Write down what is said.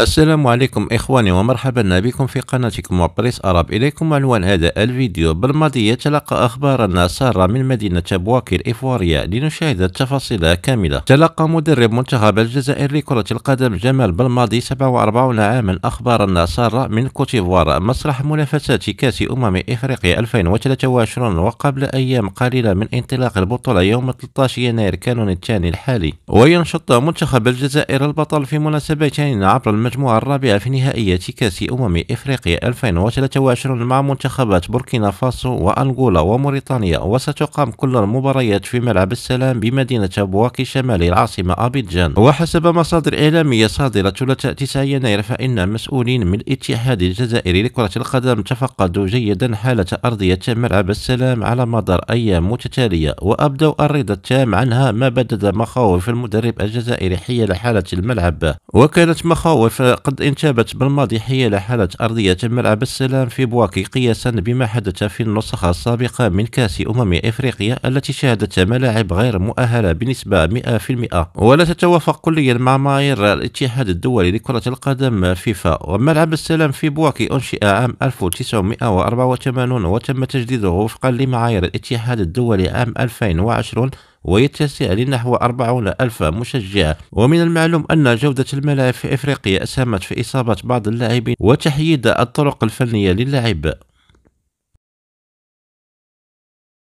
السلام عليكم إخواني ومرحبا بكم في قناتكم وبريس أراب إليكم عنوان هذا الفيديو بالماضي يتلقى أخبارنا سارة من مدينة بواكي الإفوارية لنشاهد التفاصيل كاملة تلقى مدرب منتخب الجزائر لكرة القدم جمال بالماضي 47 عاما أخبارنا سارة من كوتيفوار مسرح منافسات كأس أمم إفريقيا 2023 وقبل أيام قليلة من انطلاق البطولة يوم 13 يناير كانون الثاني الحالي وينشط منتخب الجزائر البطل في مناسبتين عبر الم المجموعة الرابعة في نهائية كأس أمم إفريقيا 2023 مع منتخبات بوركينا فاسو وأنغولا وموريتانيا وستقام كل المباريات في ملعب السلام بمدينة بواكي شمال العاصمة أبيدجان وحسب مصادر إعلامية صادرة ثلاثاء 9 يناير فإن مسؤولين من الاتحاد الجزائري لكرة القدم تفقدوا جيدا حالة أرضية ملعب السلام على مدار أيام متتالية وأبدوا الرضا التام عنها ما بدد مخاوف المدرب الجزائري حيال حالة الملعب وكانت مخاوف فقد انتابت بالماضي حيال حالة أرضية ملعب السلام في بواكي قياسا بما حدث في النسخة السابقة من كأس أمم إفريقيا التي شهدت ملاعب غير مؤهلة بنسبة 100% ولا تتوافق كليا مع معايير الاتحاد الدولي لكرة القدم فيفا وملعب السلام في بواكي أنشئ عام 1984 وتم تجديده وفقا لمعايير الاتحاد الدولي عام 2020 ويتسع لنحو 40 ألف مشجع ومن المعلوم أن جودة الملاعب في إفريقيا أسهمت في إصابة بعض اللاعبين وتحييد الطرق الفنية للعب